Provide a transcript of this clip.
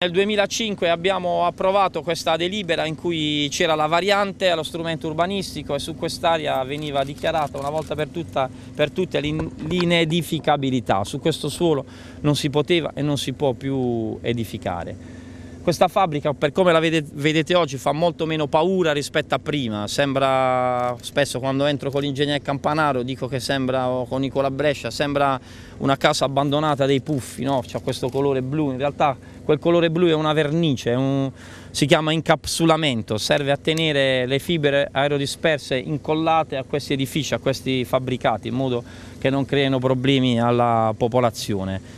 Nel 2005 abbiamo approvato questa delibera in cui c'era la variante allo strumento urbanistico e su quest'area veniva dichiarata una volta per, tutta, per tutte l'inedificabilità. Su questo suolo non si poteva e non si può più edificare. Questa fabbrica, per come la vedete, vedete oggi, fa molto meno paura rispetto a prima. Sembra, spesso quando entro con l'ingegnere Campanaro, dico che sembra, o con Nicola Brescia, sembra una casa abbandonata dei puffi, no? C'ha questo colore blu. In realtà quel colore blu è una vernice, è un, si chiama incapsulamento, serve a tenere le fibre aerodisperse incollate a questi edifici, a questi fabbricati, in modo che non creino problemi alla popolazione.